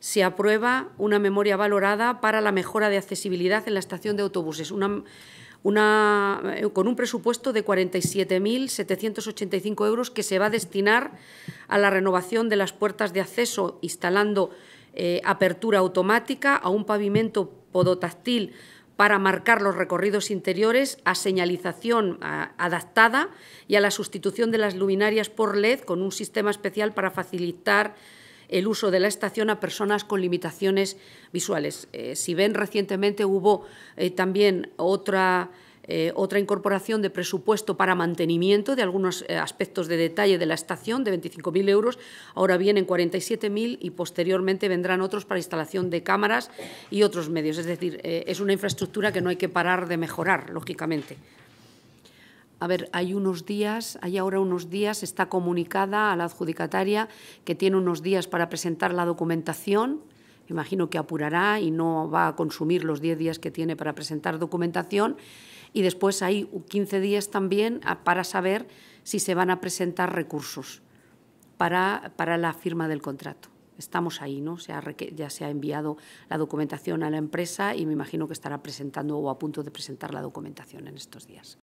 se aprueba una memoria valorada para la mejora de accesibilidad en la estación de autobuses, eh, con un presupuesto de 47.785 euros que se va a destinar a la renovación de las puertas de acceso instalando eh, apertura automática a un pavimento podotáctil para marcar los recorridos interiores, a señalización adaptada y a la sustitución de las luminarias por LED con un sistema especial para facilitar el uso de la estación a personas con limitaciones visuales. Eh, si ven, recientemente hubo eh, también otra... Eh, otra incorporación de presupuesto para mantenimiento de algunos aspectos de detalle de la estación de 25.000 euros. Ahora vienen 47.000 y posteriormente vendrán otros para instalación de cámaras y otros medios. Es decir, es una infraestructura que no hay que parar de mejorar, lógicamente a ver, hay unos días, hay ahora unos días, está comunicada a la adjudicataria que tiene unos días para presentar la documentación. Imagino que apurará y no va a consumir los 10 días que tiene para presentar documentación. Y después hay 15 días también ah, para saber si se van a presentar recursos para, para la firma del contrato. Estamos ahí, ¿no? ya se ha enviado la documentación a la empresa y me imagino que estará presentando o a punto de presentar la documentación en estos días.